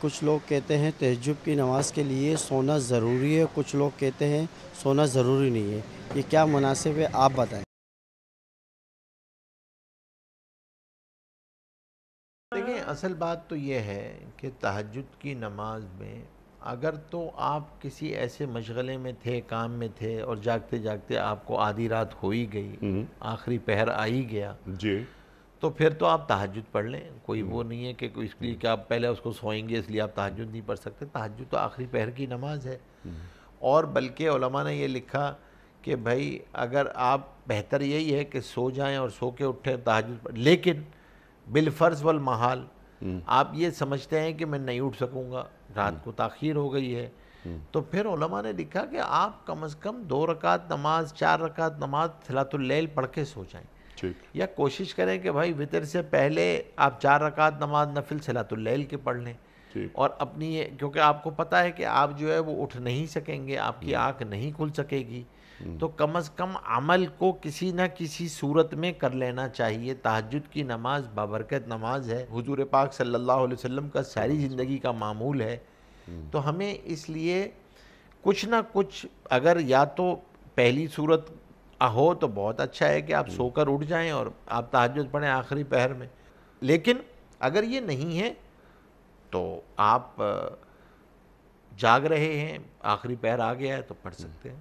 कुछ लोग कहते हैं तहजुब की नमाज के लिए सोना ज़रूरी है कुछ लोग कहते हैं सोना ज़रूरी नहीं है ये क्या मुनासिब है आप बताएं देखिए असल बात तो ये है कि तहजद की नमाज में अगर तो आप किसी ऐसे मशगले में थे काम में थे और जागते जागते आपको आधी रात हो ही गई हम्म। आखिरी पहर आ ही गया जी तो फिर तो आप तहजद पढ़ लें कोई वो हम्म। नहीं है कि इसलिए हम्म। कि आप पहले उसको सोएंगे इसलिए आप तहजद नहीं पढ़ सकते तहजद तो आखिरी पहर की नमाज है हम्म। और बल्कि ने यह लिखा कि भाई अगर आप बेहतर यही है कि सो जाएं और सो के उठें तहजद लेकिन बिलफर्ज वल महाल आप ये समझते हैं कि मैं नहीं उठ सकूँगा रात को तखिर हो गई है तो फिर ने लिखा कि आप कम अज़ कम दो रकात नमाज चार रकात नमाज फिलातुल्ल पढ़ के सो जाएँ या कोशिश करें कि भाई वितर से पहले आप चार रकात नमाज नफिल सलातुल्लैल के पढ़ लें और अपनी क्योंकि आपको पता है कि आप जो है वो उठ नहीं सकेंगे आपकी हम्म। आंख नहीं खुल सकेगी हम्म। तो कम अज़ कम अमल को किसी ना किसी सूरत में कर लेना चाहिए तहजद की नमाज बाबरकत नमाज है हजूर पाक सल्लल्लाहु अलैहि वसल्लम का सारी ज़िंदगी का मामूल है हम्म। तो हमें इसलिए कुछ ना कुछ अगर या तो पहली सूरत हो तो बहुत अच्छा है कि आप सोकर उठ जाएं और आप तहजद पढ़ें आखिरी पहर में लेकिन अगर ये नहीं है तो आप जाग रहे हैं आखिरी पहर आ गया है तो पढ़ सकते हैं